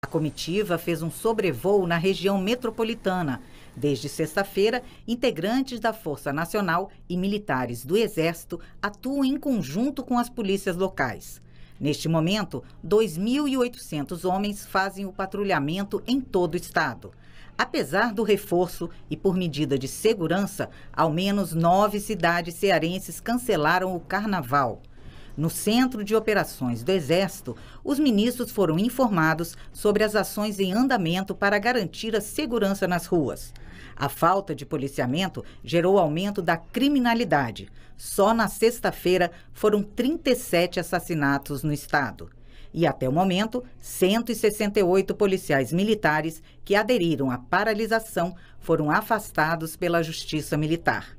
A comitiva fez um sobrevoo na região metropolitana. Desde sexta-feira, integrantes da Força Nacional e militares do Exército atuam em conjunto com as polícias locais. Neste momento, 2.800 homens fazem o patrulhamento em todo o estado. Apesar do reforço e por medida de segurança, ao menos nove cidades cearenses cancelaram o carnaval. No Centro de Operações do Exército, os ministros foram informados sobre as ações em andamento para garantir a segurança nas ruas. A falta de policiamento gerou aumento da criminalidade. Só na sexta-feira foram 37 assassinatos no estado. E até o momento, 168 policiais militares que aderiram à paralisação foram afastados pela Justiça Militar.